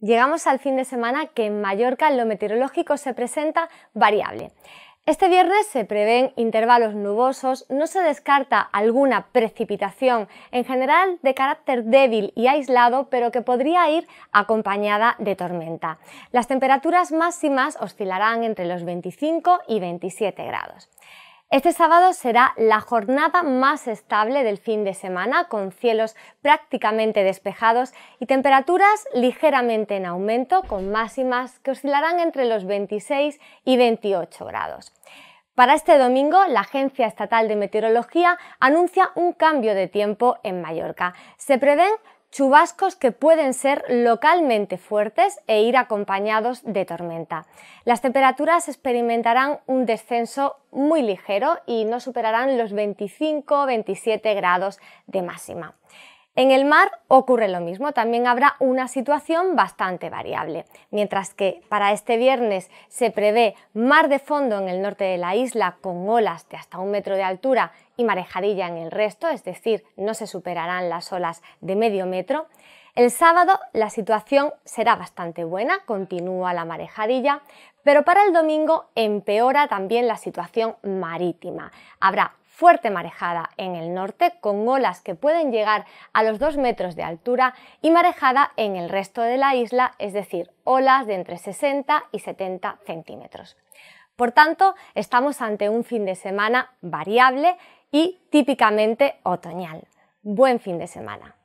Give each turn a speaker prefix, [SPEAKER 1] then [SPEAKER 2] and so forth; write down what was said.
[SPEAKER 1] Llegamos al fin de semana que en Mallorca lo meteorológico se presenta variable. Este viernes se prevén intervalos nubosos, no se descarta alguna precipitación, en general de carácter débil y aislado, pero que podría ir acompañada de tormenta. Las temperaturas máximas oscilarán entre los 25 y 27 grados. Este sábado será la jornada más estable del fin de semana, con cielos prácticamente despejados y temperaturas ligeramente en aumento, con máximas que oscilarán entre los 26 y 28 grados. Para este domingo, la Agencia Estatal de Meteorología anuncia un cambio de tiempo en Mallorca. Se prevén chubascos que pueden ser localmente fuertes e ir acompañados de tormenta. Las temperaturas experimentarán un descenso muy ligero y no superarán los 25-27 grados de máxima. En el mar ocurre lo mismo, también habrá una situación bastante variable. Mientras que para este viernes se prevé mar de fondo en el norte de la isla con olas de hasta un metro de altura y marejadilla en el resto, es decir, no se superarán las olas de medio metro, el sábado la situación será bastante buena, continúa la marejadilla, pero para el domingo empeora también la situación marítima. Habrá fuerte marejada en el norte con olas que pueden llegar a los 2 metros de altura y marejada en el resto de la isla, es decir, olas de entre 60 y 70 centímetros. Por tanto, estamos ante un fin de semana variable y típicamente otoñal. Buen fin de semana.